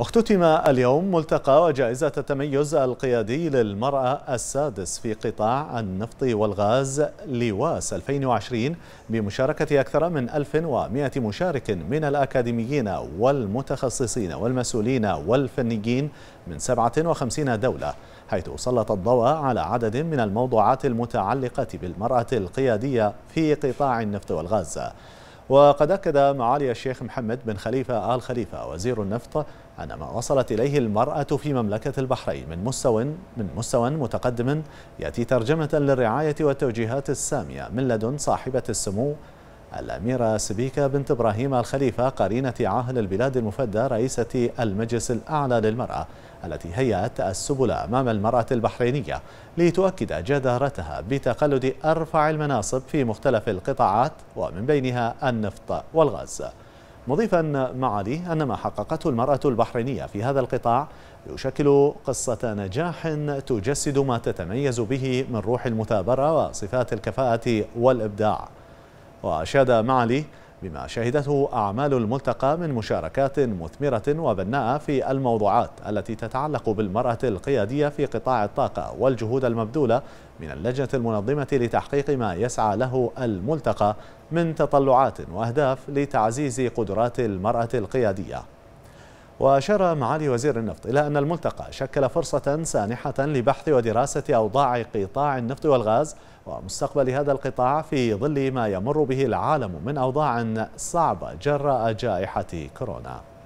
اختتم اليوم ملتقى وجائزة التميز القيادي للمرأة السادس في قطاع النفط والغاز لواس 2020 بمشاركة أكثر من 1100 مشارك من الأكاديميين والمتخصصين والمسؤولين والفنيين من 57 دولة حيث سلط الضوء على عدد من الموضوعات المتعلقة بالمرأة القيادية في قطاع النفط والغاز وقد أكد معالي الشيخ محمد بن خليفة آل خليفة وزير النفط أن ما وصلت إليه المرأة في مملكة البحرين من مستوى من مستوى متقدم يأتي ترجمة للرعاية والتوجيهات السامية من لدن صاحبة السمو الأميرة سبيكة بنت إبراهيم الخليفة قرينة عاهل البلاد المفدى رئيسة المجلس الأعلى للمرأة التي هيأت السبل أمام المرأة البحرينية لتؤكد جدارتها بتقلد أرفع المناصب في مختلف القطاعات ومن بينها النفط والغاز مضيفا معالي أن ما حققته المرأة البحرينية في هذا القطاع يشكل قصة نجاح تجسد ما تتميز به من روح المثابرة وصفات الكفاءة والإبداع وأشاد معلي بما شهدته أعمال الملتقى من مشاركات مثمرة وبناءة في الموضوعات التي تتعلق بالمرأة القيادية في قطاع الطاقة والجهود المبذولة من اللجنة المنظمة لتحقيق ما يسعى له الملتقى من تطلعات وأهداف لتعزيز قدرات المرأة القيادية وأشار معالي وزير النفط إلى أن الملتقى شكل فرصة سانحة لبحث ودراسة أوضاع قطاع النفط والغاز ومستقبل هذا القطاع في ظل ما يمر به العالم من أوضاع صعبة جراء جائحة كورونا